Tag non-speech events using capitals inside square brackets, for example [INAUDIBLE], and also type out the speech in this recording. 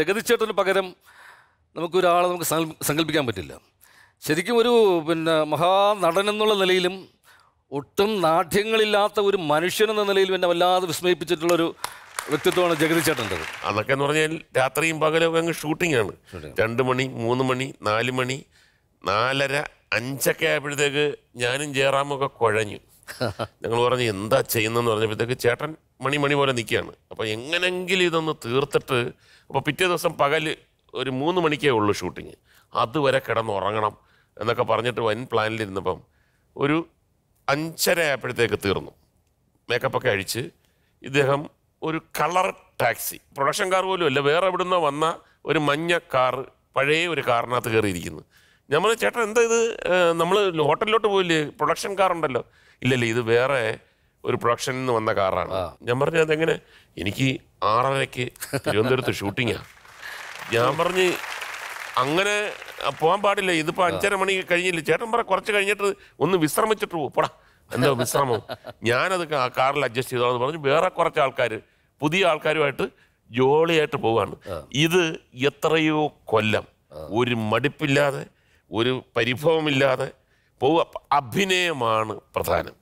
ജഗതിച്ചേട്ടന് പകരം നമുക്കൊരാളെ നമുക്ക് സങ്കല്പിക്കാൻ പറ്റില്ല ശരിക്കും ഒരു പിന്നെ മഹാനടൻ എന്നുള്ള നിലയിലും ഒട്ടും നാട്യങ്ങളില്ലാത്ത ഒരു മനുഷ്യൻ എന്ന നിലയിലും എന്നെ വല്ലാതെ വിസ്മയിപ്പിച്ചിട്ടുള്ളൊരു വ്യക്തിത്വമാണ് ജഗതി ചേട്ടൻ്റെ അതൊക്കെ എന്ന് പറഞ്ഞാൽ രാത്രിയും പകലും അങ്ങ് ഷൂട്ടിംഗ് ആണ് രണ്ട് മണി മൂന്ന് മണി നാല് മണി നാലര അഞ്ചൊക്കെ ആയപ്പോഴത്തേക്ക് ഞാനും ജയറാമൊക്കെ കുഴഞ്ഞു [LAUGHS] ഞങ്ങൾ പറഞ്ഞ് എന്താ ചെയ്യുന്നതെന്ന് പറഞ്ഞപ്പോഴത്തേക്ക് ചേട്ടൻ മണി മണി പോലെ നിൽക്കുകയാണ് അപ്പോൾ എങ്ങനെങ്കിലും ഇതൊന്ന് തീർത്തിട്ട് അപ്പോൾ പിറ്റേ ദിവസം പകൽ ഒരു മൂന്ന് മണിക്കേ ഉള്ളൂ ഷൂട്ടിങ് അതുവരെ ഉറങ്ങണം എന്നൊക്കെ പറഞ്ഞിട്ട് വൻ പ്ലാനിലിരുന്നപ്പം ഒരു അഞ്ചര ആയപ്പോഴത്തേക്ക് തീർന്നു മേക്കപ്പൊക്കെ അഴിച്ച് ഇദ്ദേഹം ഒരു കളർ ടാക്സി പ്രൊഡക്ഷൻ കാർ പോലും അല്ല വേറെ എവിടുന്ന് വന്ന ഒരു മഞ്ഞ കാർ പഴയ ഒരു കാറിനകത്ത് കയറിയിരിക്കുന്നു ഞാൻ പറഞ്ഞു ചേട്ടൻ എന്താ ഇത് നമ്മൾ ഹോട്ടലിലോട്ട് പോയില്ലേ പ്രൊഡക്ഷൻ കാർ ഉണ്ടല്ലോ ഇല്ലല്ലേ ഇത് വേറെ ഒരു പ്രൊഡക്ഷനിൽ നിന്ന് വന്ന കാറാണ് ഞാൻ പറഞ്ഞു അതെങ്ങനെ എനിക്ക് ആറരയ്ക്ക് തിരുവനന്തപുരത്ത് ഷൂട്ടിങ്ങാണ് ഞാൻ പറഞ്ഞ് അങ്ങനെ പോകാൻ പാടില്ല ഇതിപ്പോൾ അഞ്ചര മണി കഴിഞ്ഞില്ല ചേട്ടൻ പറ കുറച്ച് കഴിഞ്ഞിട്ട് ഒന്ന് വിശ്രമിച്ചിട്ട് പോകും പോടാ എന്തോ വിശ്രമം ഞാനത് കാറിൽ അഡ്ജസ്റ്റ് ചെയ്തോന്ന് പറഞ്ഞു വേറെ കുറച്ച് ആൾക്കാർ പുതിയ ആൾക്കാരുമായിട്ട് ജോളിയായിട്ട് പോവാണ് ഇത് എത്രയോ കൊല്ലം ഒരു മടുപ്പില്ലാതെ ഒരു പരിഭവമില്ലാതെ പോവുക അഭിനയമാണ് പ്രധാനം